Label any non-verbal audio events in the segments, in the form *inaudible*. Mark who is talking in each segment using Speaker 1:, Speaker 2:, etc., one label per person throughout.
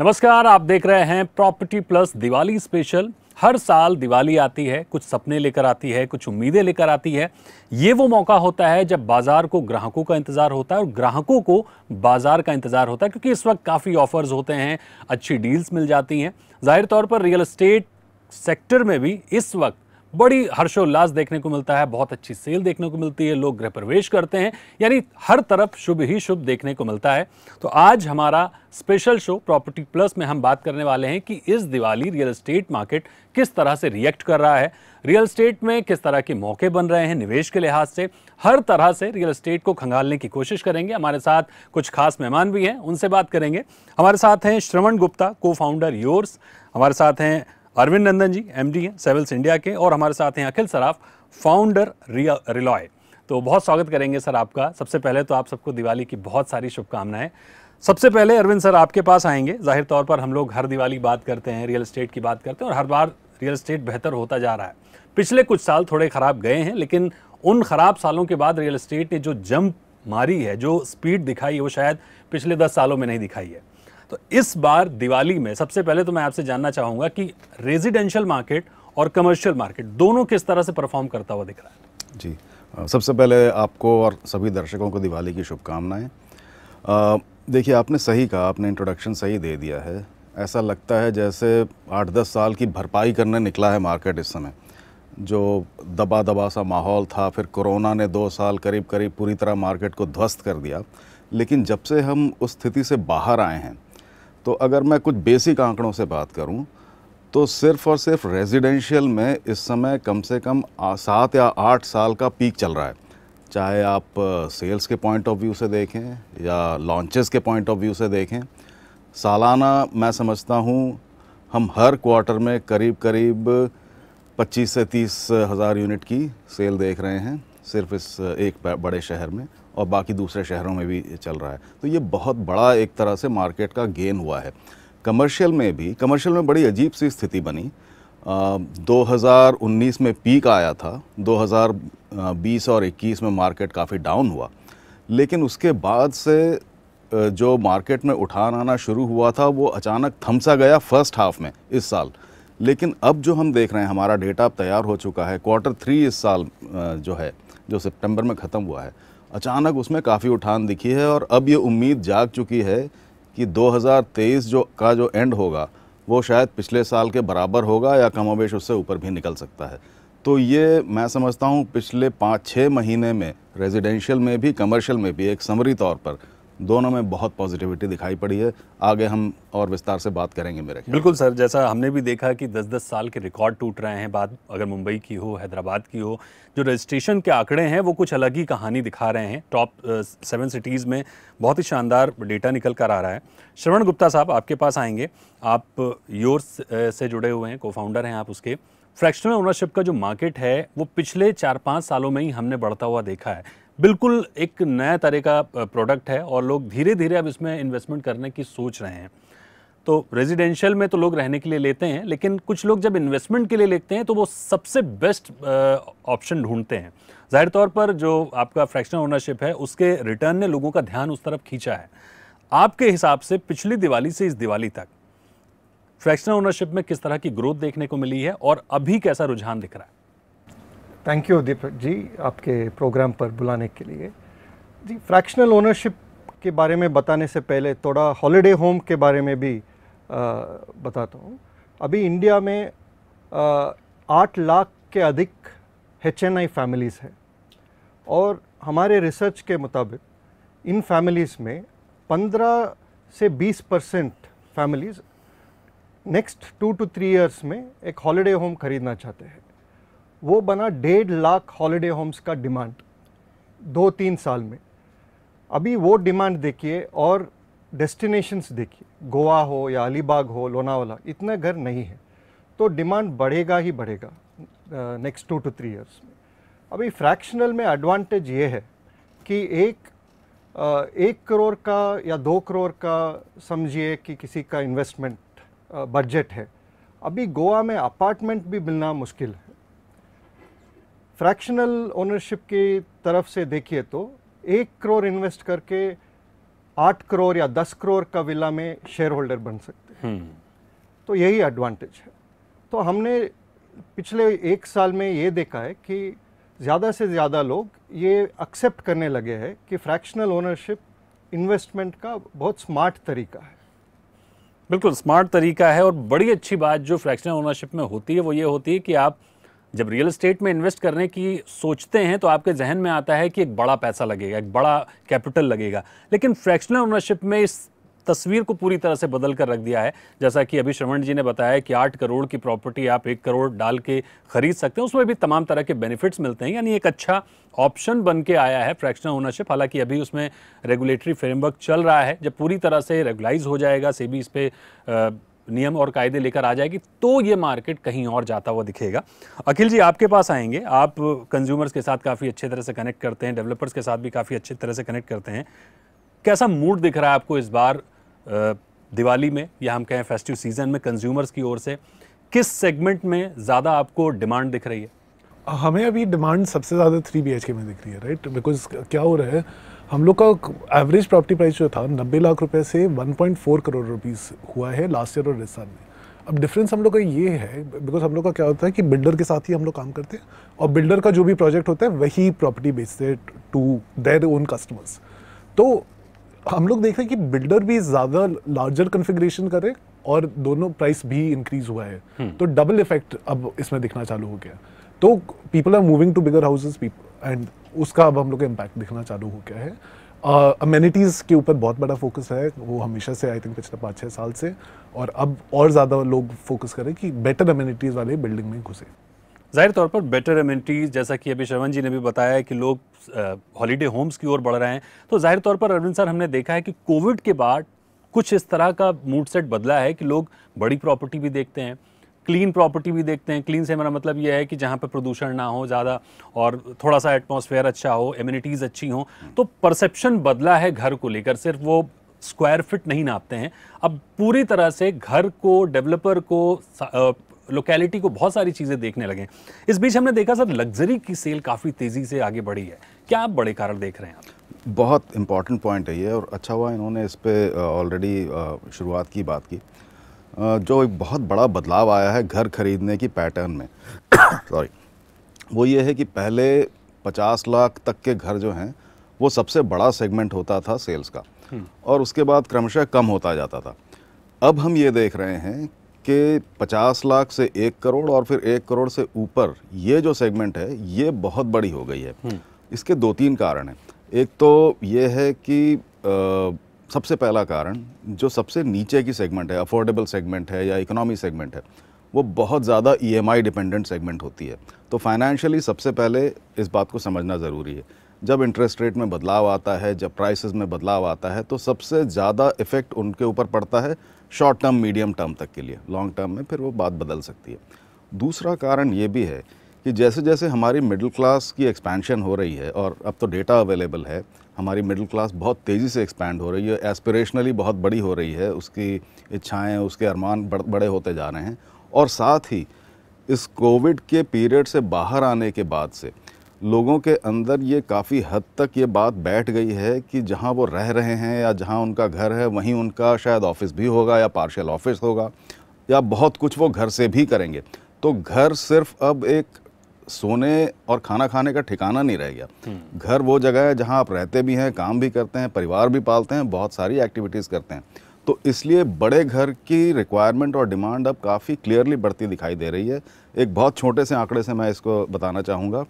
Speaker 1: नमस्कार आप देख रहे हैं प्रॉपर्टी प्लस दिवाली स्पेशल हर साल दिवाली आती है कुछ सपने लेकर आती है कुछ उम्मीदें लेकर आती है ये वो मौका होता है जब बाज़ार को ग्राहकों का इंतज़ार होता है और ग्राहकों को बाज़ार का इंतज़ार होता है क्योंकि इस वक्त काफ़ी ऑफर्स होते हैं अच्छी डील्स मिल जाती हैं जाहिर तौर पर रियल इस्टेट सेक्टर में भी इस वक्त बड़ी हर्षोल्लास देखने को मिलता है बहुत अच्छी सेल देखने को मिलती है लोग गृह प्रवेश करते हैं यानी हर तरफ शुभ ही शुभ देखने को मिलता है तो आज हमारा स्पेशल शो प्रॉपर्टी प्लस में हम बात करने वाले हैं कि इस दिवाली रियल इस्टेट मार्केट किस तरह से रिएक्ट कर रहा है रियल इस्टेट में किस तरह के मौके बन रहे हैं निवेश के लिहाज से हर तरह से रियल इस्टेट को खंगालने की कोशिश करेंगे हमारे साथ कुछ खास मेहमान भी हैं उनसे बात करेंगे हमारे साथ हैं श्रवण गुप्ता को फाउंडर योर्स हमारे साथ हैं अरविंद नंदन जी एम डी हैं सेवल्स इंडिया के और हमारे साथ हैं अखिल सराफ फाउंडर रिया रिलॉय तो बहुत स्वागत करेंगे सर आपका सबसे पहले तो आप सबको दिवाली की बहुत सारी शुभकामनाएं सबसे पहले अरविंद सर आपके पास आएंगे जाहिर तौर पर हम लोग हर दिवाली बात करते हैं रियल इस्टेट की बात करते हैं और हर बार रियल इस्टेट बेहतर होता जा रहा है पिछले कुछ साल थोड़े ख़राब गए हैं लेकिन उन ख़राब सालों के बाद रियल इस्टेट ने जो जंप मारी है जो स्पीड दिखाई है वो शायद पिछले दस सालों में नहीं दिखाई है तो इस बार दिवाली में सबसे पहले तो मैं आपसे जानना चाहूँगा कि रेजिडेंशियल मार्केट और कमर्शियल मार्केट दोनों किस तरह से परफॉर्म करता हुआ दिख रहा
Speaker 2: है जी सबसे पहले आपको और सभी दर्शकों को दिवाली की शुभकामनाएं देखिए आपने सही कहा आपने इंट्रोडक्शन सही दे दिया है ऐसा लगता है जैसे आठ दस साल की भरपाई करने निकला है मार्केट इस समय जो दबा दबा सा माहौल था फिर कोरोना ने दो साल करीब करीब पूरी तरह मार्केट को ध्वस्त कर दिया लेकिन जब से हम उस स्थिति से बाहर आए हैं तो अगर मैं कुछ बेसिक आंकड़ों से बात करूं तो सिर्फ़ और सिर्फ रेजिडेंशियल में इस समय कम से कम सात या आठ साल का पीक चल रहा है चाहे आप सेल्स के पॉइंट ऑफ व्यू से देखें या लॉन्चेस के पॉइंट ऑफ व्यू से देखें सालाना मैं समझता हूँ हम हर क्वार्टर में करीब करीब 25 से तीस हज़ार यूनिट की सेल देख रहे हैं सिर्फ इस एक बड़े शहर में और बाकी दूसरे शहरों में भी चल रहा है तो ये बहुत बड़ा एक तरह से मार्केट का गेन हुआ है कमर्शियल में भी कमर्शियल में बड़ी अजीब सी स्थिति बनी आ, 2019 में पीक आया था 2020 और 21 में मार्केट काफ़ी डाउन हुआ लेकिन उसके बाद से जो मार्केट में उठान आना शुरू हुआ था वो अचानक थमसा गया फर्स्ट हाफ में इस साल लेकिन अब जो हम देख रहे हैं हमारा डेटा अब तैयार हो चुका है क्वार्टर थ्री इस साल जो है जो सितंबर में ख़त्म हुआ है अचानक उसमें काफ़ी उठान दिखी है और अब ये उम्मीद जाग चुकी है कि 2023 जो का जो एंड होगा वो शायद पिछले साल के बराबर होगा या कमोबेश उससे ऊपर भी निकल सकता है तो ये मैं समझता हूँ पिछले पाँच छः महीने में रेजिडेंशियल में भी कमर्शियल में भी एक समरी तौर पर दोनों में बहुत पॉजिटिविटी दिखाई पड़ी है आगे हम
Speaker 1: और विस्तार से बात करेंगे मेरे बिल्कुल सर जैसा हमने भी देखा कि 10-10 साल के रिकॉर्ड टूट रहे हैं बात अगर मुंबई की हो हैदराबाद की हो जो रजिस्ट्रेशन के आंकड़े हैं वो कुछ अलग ही कहानी दिखा रहे हैं टॉप सेवन सिटीज़ में बहुत ही शानदार डेटा निकल कर आ रहा है श्रवण गुप्ता साहब आपके पास आएंगे आप योर से जुड़े हुए हैं को फाउंडर हैं आप उसके फ्रैक्शनल ओनरशिप का जो मार्केट है वो पिछले चार पाँच सालों में ही हमने बढ़ता हुआ देखा है बिल्कुल एक नया तरह का प्रोडक्ट है और लोग धीरे धीरे अब इसमें इन्वेस्टमेंट करने की सोच रहे हैं तो रेजिडेंशियल में तो लोग रहने के लिए लेते हैं लेकिन कुछ लोग जब इन्वेस्टमेंट के लिए लेते हैं तो वो सबसे बेस्ट ऑप्शन ढूंढते हैं ज़ाहिर तौर पर जो आपका फ्रैक्शनल ओनरशिप है उसके रिटर्न ने लोगों का ध्यान उस तरफ खींचा है आपके हिसाब से पिछली दिवाली से इस दिवाली तक फ्रैक्शनल ओनरशिप में किस तरह की ग्रोथ देखने को मिली है और अभी कैसा रुझान
Speaker 3: दिख रहा है थैंक यू दीपक जी आपके प्रोग्राम पर बुलाने के लिए जी फ्रैक्शनल ओनरशिप के बारे में बताने से पहले थोड़ा हॉलिडे होम के बारे में भी आ, बताता हूँ अभी इंडिया में आठ लाख के अधिक एच एन आई फैमिलीज़ हैं और हमारे रिसर्च के मुताबिक इन फैमिलीज़ में पंद्रह से बीस percent families next two to three years में एक हॉलिडे होम खरीदना चाहते हैं वो बना डेढ़ लाख हॉलीडे होम्स का डिमांड दो तीन साल में अभी वो डिमांड देखिए और डेस्टिनेशंस देखिए गोवा हो या अलीबाग हो लोनावाला इतना घर नहीं है तो डिमांड बढ़ेगा ही बढ़ेगा next two to three years में अभी फ्रैक्शनल में एडवांटेज ये है कि एक एक करोड़ का या दो करोड़ का समझिए कि किसी का इन्वेस्टमेंट बजट है अभी गोवा में अपार्टमेंट भी मिलना मुश्किल है फ्रैक्शनल ओनरशिप की तरफ से देखिए तो एक करोड़ इन्वेस्ट करके आठ करोड़ या दस करोड़ का विला में शेयर होल्डर बन सकते हैं हम्म। तो यही एडवांटेज है तो हमने पिछले एक साल में ये देखा है कि ज़्यादा से ज़्यादा लोग ये एक्सेप्ट करने लगे हैं कि फ्रैक्शनल ओनरशिप इन्वेस्टमेंट का बहुत स्मार्ट तरीका है
Speaker 1: बिल्कुल स्मार्ट तरीका है और बड़ी अच्छी बात जो फ्रैक्शनल ओनरशिप में होती है वो ये होती है कि आप जब रियल इस्टेट में इन्वेस्ट करने की सोचते हैं तो आपके जहन में आता है कि एक बड़ा पैसा लगेगा एक बड़ा कैपिटल लगेगा लेकिन फ्रैक्शनल ओनरशिप में इस तस्वीर को पूरी तरह से बदल कर रख दिया है जैसा कि अभी श्रवण जी ने बताया कि आठ करोड़ की प्रॉपर्टी आप एक करोड़ डाल के खरीद सकते हैं उसमें भी तमाम तरह के बेनिफिट्स मिलते हैं यानी एक अच्छा ऑप्शन बन के आया है फ्रैक्शनल ओनरशिप हालांकि अभी उसमें रेगुलेटरी फ्रेमवर्क चल रहा है जब पूरी तरह से रेगुलाइज हो जाएगा सेबी इस पर नियम और कायदे लेकर आ जाएगी तो ये मार्केट कहीं और जाता हुआ दिखेगा अखिल जी आपके पास आएंगे आप कंज्यूमर्स के साथ काफ़ी अच्छे तरह से कनेक्ट करते हैं डेवलपर्स के साथ भी काफ़ी अच्छे तरह से कनेक्ट करते हैं कैसा मूड दिख रहा है आपको इस बार दिवाली में या हम कहें फेस्टिव सीजन में कंज्यूमर्स की ओर से किस सेगमेंट में ज़्यादा आपको डिमांड दिख रही
Speaker 4: है हमें अभी डिमांड सबसे ज़्यादा थ्री बी में दिख रही है राइट बिकॉज क्या हो रहा है हम लोग का एवरेज प्रॉपर्टी प्राइस जो था नब्बे लाख रुपए से 1.4 करोड़ रुपीस हुआ है लास्ट ईयर और इस साल में अब डिफरेंस हम लोग का ये है बिकॉज हम लोग का क्या होता है कि बिल्डर के साथ ही हम लोग काम करते हैं और बिल्डर का जो भी प्रोजेक्ट होता है वही प्रॉपर्टी बेचते हैं टू देर ओन कस्टमर्स तो हम लोग देख रहे हैं कि बिल्डर भी ज़्यादा लार्जर कन्फिग्रेशन करे और दोनों प्राइस भी इंक्रीज हुआ है हम्म। तो डबल इफेक्ट अब इसमें दिखना चालू हो गया तो people are moving to bigger houses and उसका अब हम लोग इम्पैक्ट दिखना चालू हो गया है अमेनिटीज़ uh, के ऊपर बहुत बड़ा फोकस है वो हमेशा से आई थिंक पिछले पाँच छः साल से और अब और ज़्यादा लोग फोकस करें कि बेटर अमेनिटीज़ वाले बिल्डिंग में घुसे
Speaker 1: ज़ाहिर तौर पर बेटर अमेनिटीज़ जैसा कि अभी श्रवण जी ने भी बताया कि लोग हॉलीडे uh, होम्स की ओर बढ़ रहे हैं तो ज़ाहिर तौर पर अरविंद सर हमने देखा है कि कोविड के बाद कुछ इस तरह का मूड सेट बदला है कि लोग बड़ी प्रॉपर्टी भी देखते हैं क्लीन प्रॉपर्टी भी देखते हैं क्लीन से मेरा मतलब ये है कि जहाँ पर प्रदूषण ना हो ज़्यादा और थोड़ा सा एटमोसफेयर अच्छा हो एम्यूनिटीज़ अच्छी हो तो परसेप्शन बदला है घर को लेकर सिर्फ वो स्क्वायर फिट नहीं नापते हैं अब पूरी तरह से घर को डेवलपर को लोकेलिटी को बहुत सारी चीज़ें देखने लगे इस बीच हमने देखा सर लग्जरी की सेल काफ़ी तेज़ी से आगे बढ़ी है क्या आप बड़े कारण देख रहे हैं
Speaker 2: आप बहुत इंपॉर्टेंट पॉइंट है ये और अच्छा हुआ इन्होंने इस पर ऑलरेडी शुरुआत की बात की जो एक बहुत बड़ा बदलाव आया है घर खरीदने की पैटर्न में सॉरी *coughs* वो ये है कि पहले 50 लाख तक के घर जो हैं वो सबसे बड़ा सेगमेंट होता था सेल्स का हम्म। और उसके बाद क्रमशः कम होता जाता था अब हम ये देख रहे हैं कि 50 लाख से एक करोड़ और फिर एक करोड़ से ऊपर ये जो सेगमेंट है ये बहुत बड़ी हो गई है हम्म। इसके दो तीन कारण हैं एक तो ये है कि सबसे पहला कारण जो सबसे नीचे की सेगमेंट है अफोर्डेबल सेगमेंट है या इकोनॉमी सेगमेंट है वो बहुत ज़्यादा ई डिपेंडेंट सेगमेंट होती है तो फाइनेंशियली सबसे पहले इस बात को समझना ज़रूरी है जब इंटरेस्ट रेट में बदलाव आता है जब प्राइसेस में बदलाव आता है तो सबसे ज़्यादा इफ़ेक्ट उनके ऊपर पड़ता है शॉर्ट टर्म मीडियम टर्म तक के लिए लॉन्ग टर्म में फिर वो बात बदल सकती है दूसरा कारण ये भी है कि जैसे जैसे हमारी मिडिल क्लास की एक्सपेंशन हो रही है और अब तो डेटा अवेलेबल है हमारी मिडिल क्लास बहुत तेज़ी से एक्सपैंड हो रही है एस्पिरेशनली बहुत बड़ी हो रही है उसकी इच्छाएं उसके अरमान बड़ बड़े होते जा रहे हैं और साथ ही इस कोविड के पीरियड से बाहर आने के बाद से लोगों के अंदर ये काफ़ी हद तक ये बात बैठ गई है कि जहाँ वो रह रहे हैं या जहाँ उनका घर है वहीं उनका शायद ऑफिस भी होगा या पार्शल ऑफिस होगा या बहुत कुछ वो घर से भी करेंगे तो घर सिर्फ अब एक सोने और खाना खाने का ठिकाना नहीं रह गया घर वो जगह है जहाँ आप रहते भी हैं काम भी करते हैं परिवार भी पालते हैं बहुत सारी एक्टिविटीज़ करते हैं तो इसलिए बड़े घर की रिक्वायरमेंट और डिमांड अब काफ़ी क्लियरली बढ़ती दिखाई दे रही है एक बहुत छोटे से आंकड़े से मैं इसको बताना चाहूँगा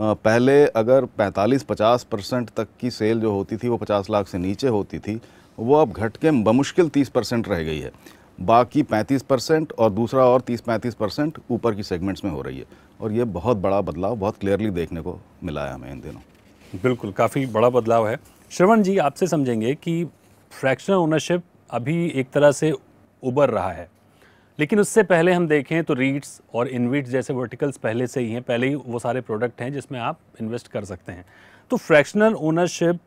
Speaker 2: पहले अगर 45-50 परसेंट तक की सेल जो होती थी वो 50 लाख से नीचे होती थी वो अब घट के बमुश्किल 30 परसेंट रह गई है बाकी 35 परसेंट और दूसरा और 30-35 परसेंट ऊपर की सेगमेंट्स में हो रही है
Speaker 1: और ये बहुत बड़ा बदलाव बहुत क्लियरली देखने को मिला है हमें इन दिनों बिल्कुल काफ़ी बड़ा बदलाव है श्रवण जी आपसे समझेंगे कि फ्रैक्शनल ओनरशिप अभी एक तरह से उबर रहा है लेकिन उससे पहले हम देखें तो रीट्स और इन्विट्स जैसे वर्टिकल्स पहले से ही हैं पहले ही वो सारे प्रोडक्ट हैं जिसमें आप इन्वेस्ट कर सकते हैं तो फ्रैक्शनल ओनरशिप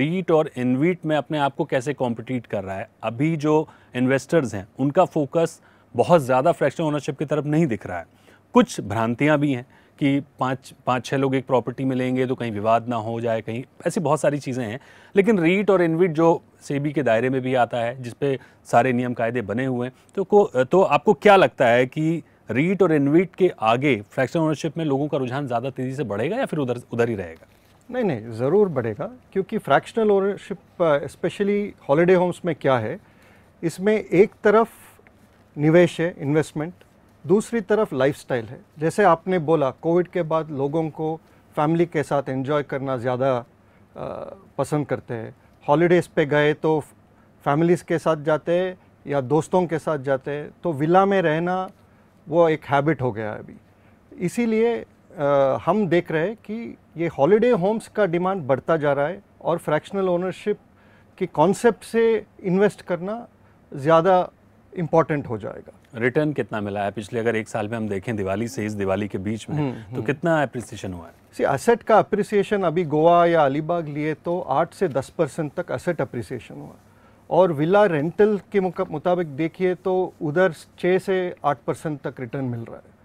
Speaker 1: रीट और इन्विट में अपने आप को कैसे कॉम्पिटिट कर रहा है अभी जो इन्वेस्टर्स हैं उनका फोकस बहुत ज़्यादा फ्रैक्शनल ओनरशिप की तरफ नहीं दिख रहा है कुछ भ्रांतियाँ भी हैं कि पाँच पाँच छः लोग एक प्रॉपर्टी में लेंगे तो कहीं विवाद ना हो जाए कहीं ऐसी बहुत सारी चीज़ें हैं लेकिन रीट और इनविट जो सेबी के दायरे में भी आता है जिसपे सारे नियम कायदे बने हुए हैं तो को तो आपको क्या लगता है कि रीट और इनविट के आगे फ्रैक्शन
Speaker 3: ओनरशिप में लोगों का रुझान ज़्यादा तेज़ी से बढ़ेगा या फिर उधर उधर ही रहेगा नहीं नहीं ज़रूर बढ़ेगा क्योंकि fractional ownership specially holiday homes में क्या है इसमें एक तरफ निवेश है इन्वेस्टमेंट दूसरी तरफ लाइफस्टाइल है जैसे आपने बोला कोविड के बाद लोगों को फैमिली के साथ एंजॉय करना ज़्यादा पसंद करते हैं हॉलीडेज़ पे गए तो फैमिलीज़ के साथ जाते हैं या दोस्तों के साथ जाते हैं तो विला में रहना वो एक हैबिट हो गया है अभी इसीलिए हम देख रहे हैं कि ये हॉलीडे होम्स का डिमांड बढ़ता जा रहा है और फ्रैक्शनल ओनरशिप के कॉन्सेप्ट से इन्वेस्ट करना ज़्यादा इम्पॉर्टेंट हो जाएगा
Speaker 1: रिटर्न कितना मिला है पिछले अगर एक साल में हम देखें दिवाली से इस दिवाली के बीच
Speaker 3: में हम्म, तो हम्म। कितना अप्रिसिएशन हुआ है सी असेट का अप्रिसिएशन अभी गोवा या अलीबाग लिए तो आठ से दस परसेंट तक असेट अप्रिसिएशन हुआ और विला रेंटल के मुताबिक देखिए तो उधर छः से आठ परसेंट तक रिटर्न मिल रहा है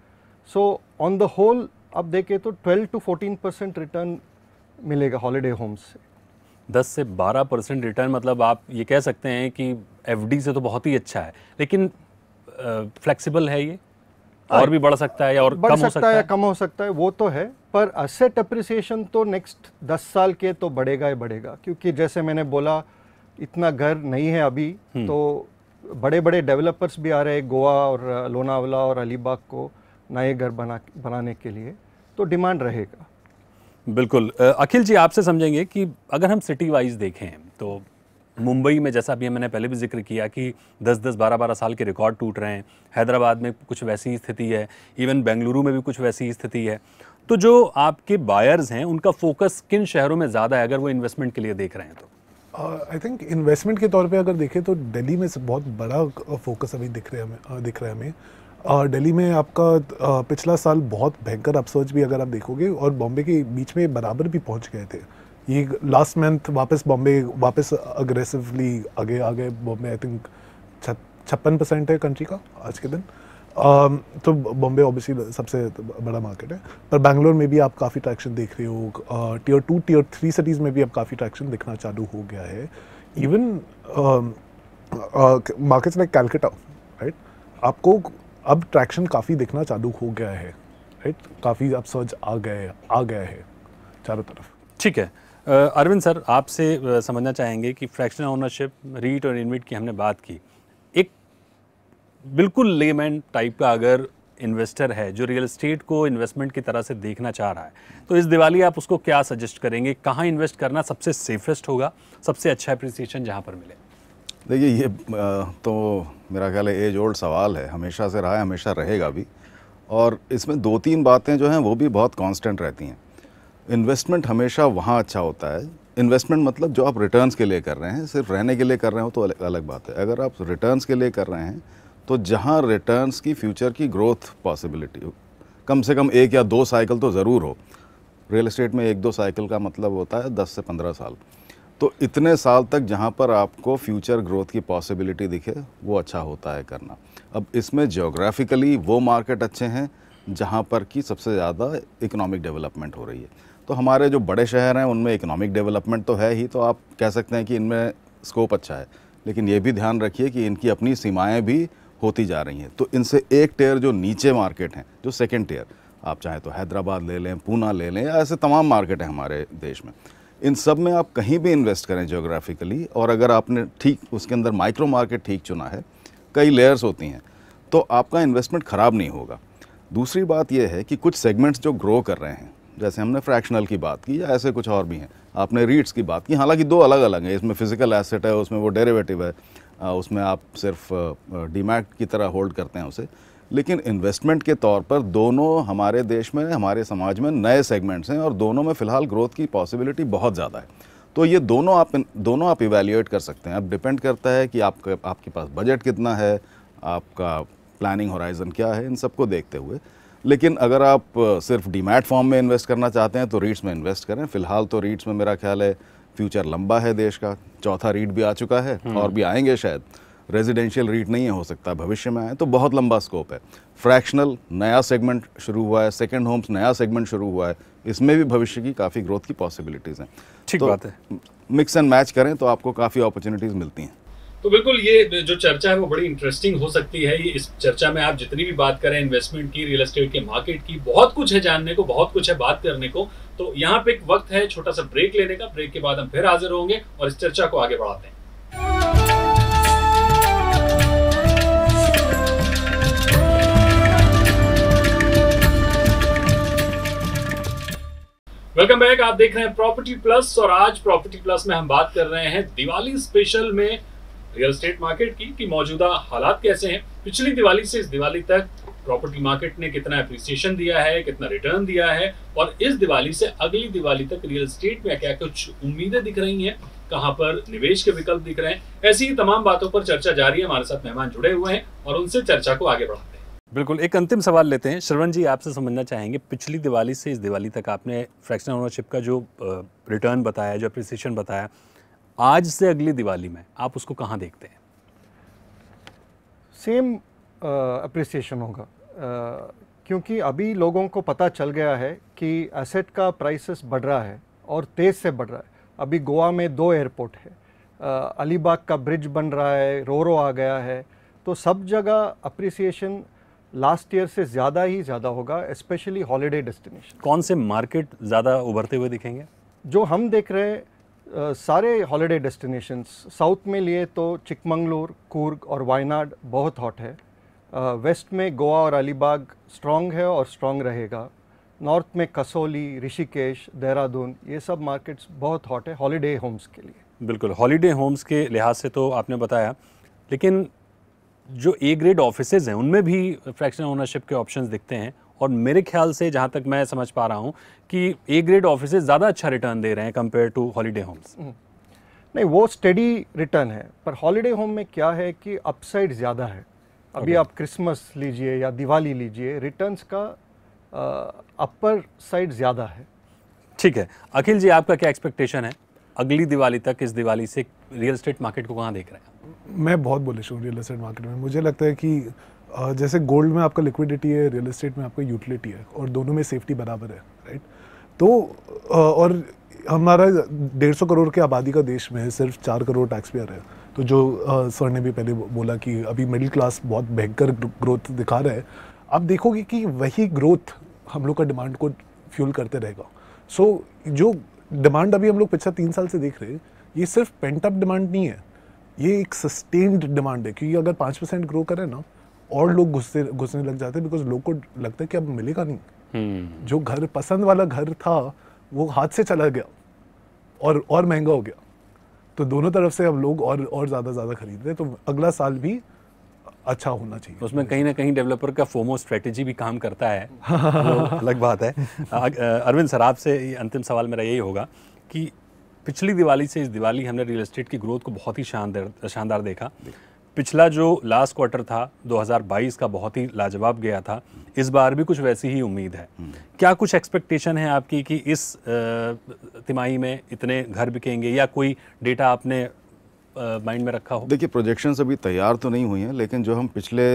Speaker 3: सो ऑन द होल अब देखें तो twelve to fourteen percent return मिलेगा हॉलीडे होम्स से
Speaker 1: दस से बारह परसेंट रिटर्न मतलब आप ये कह सकते हैं कि एफ से तो बहुत ही अच्छा है लेकिन फ्लेक्सिबल है ये और भी बढ़ सकता है या और बढ़ कम सकता, हो सकता है या कम
Speaker 3: हो सकता है वो तो है पर असेट अप्रिसिएशन तो नेक्स्ट दस साल के तो बढ़ेगा ही बढ़ेगा क्योंकि जैसे मैंने बोला इतना घर नहीं है अभी हम्म। तो बड़े बड़े डेवलपर्स भी आ रहे हैं गोवा और लोनावला और अलीबाग को नए घर बना बनाने के लिए तो डिमांड रहेगा
Speaker 1: बिल्कुल अखिल जी आपसे समझेंगे कि अगर हम सिटी वाइज देखें तो मुंबई में जैसा अभी मैंने पहले भी जिक्र किया कि 10-10, 12-12 साल के रिकॉर्ड टूट रहे हैं हैदराबाद में कुछ वैसी ही स्थिति है इवन बेंगलुरु में भी कुछ वैसी ही स्थिति है तो जो आपके बायर्स हैं उनका फोकस किन शहरों में ज़्यादा है अगर वो इन्वेस्टमेंट के लिए देख रहे हैं
Speaker 4: तो आई थिंक इन्वेस्टमेंट के तौर पर अगर देखें तो दिल्ली में बहुत बड़ा फोकस uh, अभी दिख रहा है हमें uh, दिख रहा है हमें uh, दिल्ली में आपका पिछला साल बहुत भयंकर अपसर्च भी अगर आप देखोगे और बॉम्बे के बीच में बराबर भी पहुंच गए थे ये लास्ट मंथ वापस बॉम्बे वापस अग्रेसिवली आगे आ गए बॉम्बे आई थिंक छप्पन परसेंट है कंट्री का आज के दिन um, तो बॉम्बे ऑब्वियसली सबसे बड़ा मार्केट है पर बैंगलोर में भी आप काफ़ी ट्रैक्शन देख रहे हो tier two tier three cities में भी अब काफ़ी ट्रैक्शन दिखना चालू हो गया है even markets like Calcutta right आपको अब ट्रैक्शन काफ़ी दिखना चालू हो गया है राइट काफ़ी अब सर्च आ गए आ गया है चारों तरफ
Speaker 1: ठीक है अरविंद सर आपसे समझना चाहेंगे कि फ्रैक्शनल ओनरशिप रीट और इनविट की हमने बात की एक बिल्कुल लेमैन टाइप का अगर इन्वेस्टर है जो रियल एस्टेट को इन्वेस्टमेंट की तरह से देखना चाह रहा है तो इस दिवाली आप उसको क्या सजेस्ट करेंगे कहाँ इन्वेस्ट करना सबसे सेफेस्ट होगा सबसे अच्छा अप्रिसिएशन जहाँ पर मिले
Speaker 2: देखिए ये तो मेरा ख्याल है एज ओल्ड सवाल है हमेशा से रहा है हमेशा रहेगा भी और इसमें दो तीन बातें जो हैं वो भी बहुत कांस्टेंट रहती हैं इन्वेस्टमेंट हमेशा वहाँ अच्छा होता है इन्वेस्टमेंट मतलब जो आप रिटर्न्स के लिए कर रहे हैं सिर्फ रहने के लिए कर रहे हो तो अलग अलग बात है अगर आप रिटर्न्स के लिए कर रहे हैं तो जहाँ रिटर्न्स की फ्यूचर की ग्रोथ पॉसिबिलिटी हो कम से कम एक या दो साइकिल तो ज़रूर हो रियल इस्टेट में एक दो साइकिल का मतलब होता है दस से पंद्रह साल तो इतने साल तक जहाँ पर आपको फ्यूचर ग्रोथ की पॉसिबिलिटी दिखे वो अच्छा होता है करना अब इसमें जोग्राफिकली वो मार्केट अच्छे हैं जहाँ पर कि सबसे ज़्यादा इकोनॉमिक डेवलपमेंट हो रही है तो हमारे जो बड़े शहर हैं उनमें इकोनॉमिक डेवलपमेंट तो है ही तो आप कह सकते हैं कि इनमें स्कोप अच्छा है लेकिन ये भी ध्यान रखिए कि इनकी अपनी सीमाएं भी होती जा रही हैं तो इनसे एक टेयर जो नीचे मार्केट हैं जो सेकेंड टेयर आप चाहें तो हैदराबाद ले लें पूना ले लें या ऐसे तमाम मार्केट हैं हमारे देश में इन सब में आप कहीं भी इन्वेस्ट करें जोग्राफिकली और अगर आपने ठीक उसके अंदर माइक्रो मार्केट ठीक चुना है कई लेयर्स होती हैं तो आपका इन्वेस्टमेंट ख़राब नहीं होगा दूसरी बात यह है कि कुछ सेगमेंट्स जो ग्रो कर रहे हैं जैसे हमने फ्रैक्शनल की बात की या ऐसे कुछ और भी हैं आपने रीट्स की बात की हालांकि दो अलग अलग हैं इसमें फ़िज़िकल एसेट है उसमें वो डेरेवेटिव है उसमें आप सिर्फ डीमैट की तरह होल्ड करते हैं उसे लेकिन इन्वेस्टमेंट के तौर पर दोनों हमारे देश में हमारे समाज में नए सेगमेंट्स हैं और दोनों में फ़िलहाल ग्रोथ की पॉसिबिलिटी बहुत ज़्यादा है तो ये दोनों आप दोनों आप इवेल्यूएट कर सकते हैं अब डिपेंड करता है कि आपका आपके पास बजट कितना है आपका प्लानिंग होराइजन क्या है इन सबको देखते हुए लेकिन अगर आप सिर्फ डीमैट फॉर्म में इन्वेस्ट करना चाहते हैं तो रीट्स में इन्वेस्ट करें फिलहाल तो रीट्स में मेरा ख्याल है फ्यूचर लंबा है देश का चौथा रीट भी आ चुका है हम्म। और भी आएंगे शायद रेजिडेंशियल रीट नहीं हो सकता भविष्य में आए तो बहुत लंबा स्कोप है फ्रैक्शनल नया सेगमेंट शुरू हुआ है सेकेंड होम्स नया सेगमेंट शुरू हुआ है इसमें भी भविष्य की काफ़ी ग्रोथ की पॉसिबिलिटीज़ हैं ठीक तो बात है मिक्स एंड मैच करें तो आपको काफ़ी अपॉर्चुनिटीज़ मिलती हैं
Speaker 1: तो बिल्कुल ये जो चर्चा है वो बड़ी इंटरेस्टिंग हो सकती है ये इस चर्चा में आप जितनी भी बात करें इन्वेस्टमेंट की रियल एस्टेट के मार्केट की बहुत कुछ है जानने को बहुत कुछ है बात करने को तो यहाँ पे एक वक्त है छोटा सा ब्रेक लेने का ब्रेक के बाद हम फिर हाजिर होंगे और इस चर्चा को आगे बढ़ाते हैं वेलकम बैक आप देख रहे हैं प्रॉपर्टी प्लस और आज प्रॉपर्टी प्लस में हम बात कर रहे हैं दिवाली स्पेशल में रियल स्टेट मार्केट की कि मौजूदा हालात कैसे हैं पिछली दिवाली से इस दिवाली तक प्रॉपर्टी मार्केट ने कितना अप्रिसिएशन दिया है कितना रिटर्न दिया है और इस दिवाली से अगली दिवाली तक रियल स्टेट में क्या कुछ उम्मीदें दिख रही हैं कहाँ पर निवेश के विकल्प दिख रहे हैं ऐसी ही तमाम बातों पर चर्चा जारी है हमारे साथ मेहमान जुड़े हुए हैं और उनसे चर्चा को आगे बढ़ाते हैं बिल्कुल एक अंतिम सवाल लेते हैं श्रवण जी आपसे समझना चाहेंगे पिछली दिवाली से इस दिवाली तक आपने फ्रैक्शनल ओनरशिप का जो रिटर्न बताया जो अप्रिसिएशन बताया आज से अगली दिवाली में आप उसको कहाँ देखते हैं
Speaker 3: सेम अप्रिसिएशन होगा क्योंकि अभी लोगों को पता चल गया है कि एसेट का प्राइसेस बढ़ रहा है और तेज़ से बढ़ रहा है अभी गोवा में दो एयरपोर्ट है अलीबाग का ब्रिज बन रहा है रोरो आ गया है तो सब जगह अप्रिसिएशन लास्ट ईयर से ज़्यादा ही ज़्यादा होगा स्पेशली हॉलीडे डेस्टिनेशन कौन से मार्केट ज़्यादा उभरते हुए दिखेंगे जो हम देख रहे हैं सारे हॉलीडे डेस्टिनेशंस साउथ में लिए तो चिकमंगलूर कूर्ग और वायनाड बहुत हॉट है वेस्ट में गोवा और अलीबाग स्ट्रॉन्ग है और स्ट्रॉन्ग रहेगा नॉर्थ में कसोली ऋषिकेश देहरादून ये सब मार्केट्स बहुत हॉट है हॉलीडे होम्स के लिए
Speaker 1: बिल्कुल हॉलीडे होम्स के लिहाज से तो आपने बताया लेकिन जो ए ग्रेड ऑफिसेज हैं उनमें भी फ्रैक्शन ओनरशिप के ऑप्शंस दिखते हैं और मेरे ख्याल से जहाँ तक मैं समझ पा रहा हूँ कि ए ग्रेड ऑफिस ज़्यादा अच्छा रिटर्न दे रहे हैं कंपेयर टू हॉलीडे होम्स नहीं
Speaker 3: वो स्टडी रिटर्न है पर हॉलीडे होम में क्या है कि अपसाइड ज़्यादा है अभी okay. आप क्रिसमस लीजिए या दिवाली लीजिए रिटर्न्स का अपर साइड ज़्यादा है ठीक है अखिल जी आपका क्या एक्सपेक्टेशन है अगली
Speaker 1: दिवाली तक इस दिवाली से रियल इस्टेट मार्केट को कहाँ देख रहे
Speaker 4: हैं मैं बहुत बोलिश हूँ रियल एस्टेट मार्केट में मुझे लगता है कि जैसे गोल्ड में आपका लिक्विडिटी है रियल इस्टेट में आपका यूटिलिटी है और दोनों में सेफ्टी बराबर है राइट तो और हमारा डेढ़ सौ करोड़ की आबादी का देश में सिर्फ चार करोड़ टैक्स पेयर है तो जो सर ने भी पहले बोला कि अभी मिडिल क्लास बहुत भयंकर ग्रोथ दिखा रहा है आप देखोगे कि वही ग्रोथ हम लोग का डिमांड को फ्यूल करते रहेगा सो जो डिमांड अभी हम लोग पिछले तीन साल से देख रहे हैं ये सिर्फ पेंटअप डिमांड नहीं है ये एक सस्टेन्ड डिमांड है क्योंकि अगर पाँच परसेंट ग्रो करें ना और लोग घुसते घुसने लग जाते बिकॉज लोग को लगता है कि अब मिलेगा नहीं हम्म। जो घर पसंद वाला घर था वो हाथ से चला गया और और महंगा हो गया तो दोनों तरफ से अब लोग और और ज़्यादा ज़्यादा खरीद रहे तो अगला साल भी अच्छा होना चाहिए
Speaker 1: उसमें कहीं ना कहीं डेवलपर का फोमो स्ट्रेटेजी भी काम करता है *laughs* अलग बात है अरविंद सर आपसे अंतिम सवाल मेरा यही होगा कि पिछली दिवाली से इस दिवाली हमने रियल एस्टेट की ग्रोथ को बहुत ही शानदार शानदार देखा पिछला जो लास्ट क्वार्टर था 2022 का बहुत ही लाजवाब गया था इस बार भी कुछ वैसी ही उम्मीद है हम्म। क्या कुछ एक्सपेक्टेशन है आपकी कि इस तिमाही में इतने घर बिकेंगे या कोई डेटा आपने माइंड में रखा हो
Speaker 2: देखिए प्रोजेक्शन अभी तैयार तो नहीं हुई हैं लेकिन जो हम पिछले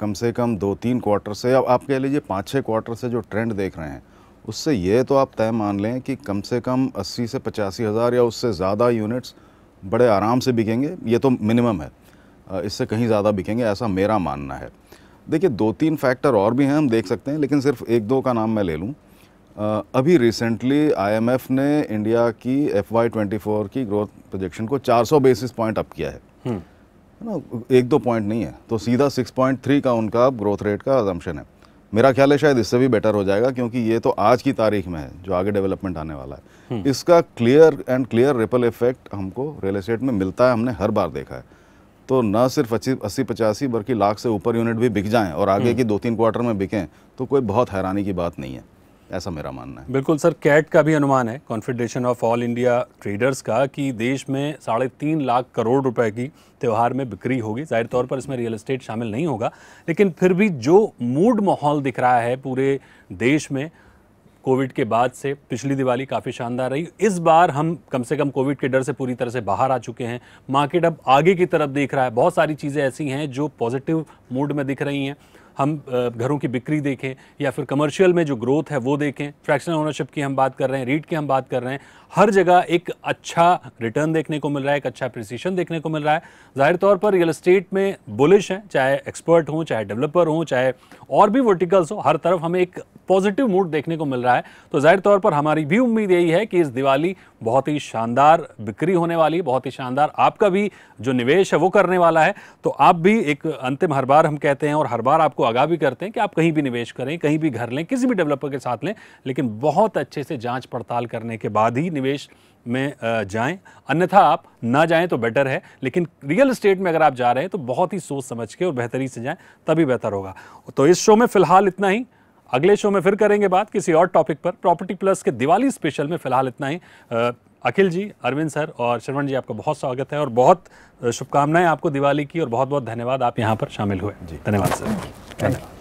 Speaker 2: कम से कम दो तीन क्वार्टर से अब आप कह लीजिए पाँच छः क्वार्टर से जो ट्रेंड देख रहे हैं उससे ये तो आप तय मान लें कि कम से कम अस्सी से पचासी हज़ार या उससे ज़्यादा यूनिट्स बड़े आराम से बिकेंगे ये तो मिनिमम है इससे कहीं ज़्यादा बिकेंगे ऐसा मेरा मानना है देखिए दो तीन फैक्टर और भी हैं हम देख सकते हैं लेकिन सिर्फ एक दो का नाम मैं ले लूँ अभी रिसेंटली आईएमएफ ने इंडिया की एफ वाई ट्वेंटी फोर की ग्रोथ प्रोजेक्शन को 400 बेसिस पॉइंट अप किया हम्म। है ना एक दो पॉइंट नहीं है तो सीधा 6.3 का उनका ग्रोथ रेट का अजम्पन है मेरा ख्याल है शायद इससे भी बेटर हो जाएगा क्योंकि ये तो आज की तारीख में है जो आगे डेवलपमेंट आने वाला है हम्म। इसका clear and clear ripple effect हमको रियल इस्टेट में मिलता है हमने हर बार देखा है तो न सिर्फ अच्छी अस्सी पचासी बल्कि लाख से ऊपर यूनिट भी बिक जाएं और आगे हम्म। की दो तीन क्वार्टर में बिकें तो कोई बहुत हैरानी की बात नहीं है ऐसा मेरा मानना
Speaker 1: है बिल्कुल सर कैट का भी अनुमान है Confederation of All India Traders का कि देश में साढ़े तीन लाख करोड़ रुपए की त्यौहार में बिक्री होगी जाहिर तौर पर इसमें रियल एस्टेट शामिल नहीं होगा लेकिन फिर भी जो मूड माहौल दिख रहा है पूरे देश में कोविड के बाद से पिछली दिवाली काफ़ी शानदार रही इस बार हम कम से कम कोविड के डर से पूरी तरह से बाहर आ चुके हैं मार्केट अब आगे की तरफ देख रहा है बहुत सारी चीज़ें ऐसी हैं जो पॉजिटिव मूड में दिख रही हैं हम घरों की बिक्री देखें या फिर कमर्शियल में जो ग्रोथ है वो देखें फ्रैक्शनल ओनरशिप की हम बात कर रहे हैं रीट की हम बात कर रहे हैं हर जगह एक अच्छा रिटर्न देखने को मिल रहा है एक अच्छा प्रिसीशन देखने को मिल रहा है जाहिर तौर पर रियल इस्टेट में बुलिश हैं चाहे एक्सपर्ट हों चाहे डेवलपर हों चाहे और भी वर्टिकल्स हों हर तरफ हमें एक पॉजिटिव मूड देखने को मिल रहा है तो जाहिर तौर पर हमारी भी उम्मीद यही है कि इस दिवाली बहुत ही शानदार बिक्री होने वाली बहुत ही शानदार आपका भी जो निवेश है वो करने वाला है तो आप भी एक अंतिम हर बार हम कहते हैं और हर बार आपको आगाह भी करते हैं कि आप कहीं भी निवेश करें कहीं भी घर लें किसी भी डेवलपर के साथ लें लेकिन बहुत अच्छे से जाँच पड़ताल करने के बाद ही निवेश में जाएं अन्यथा आप ना जाएं तो बेटर है लेकिन रियल इस्टेट में अगर आप जा रहे हैं तो बहुत ही सोच समझ के और बेहतरी से जाएं तभी बेहतर होगा तो इस शो में फिलहाल इतना ही अगले शो में फिर करेंगे बात किसी और टॉपिक पर प्रॉपर्टी प्लस के दिवाली स्पेशल में फिलहाल इतना ही अखिल जी अरविंद सर और श्रवण जी आपका बहुत स्वागत है और बहुत शुभकामनाएं आपको दिवाली की और बहुत बहुत धन्यवाद आप यहाँ पर शामिल हुए जी धन्यवाद सर धन्यवाद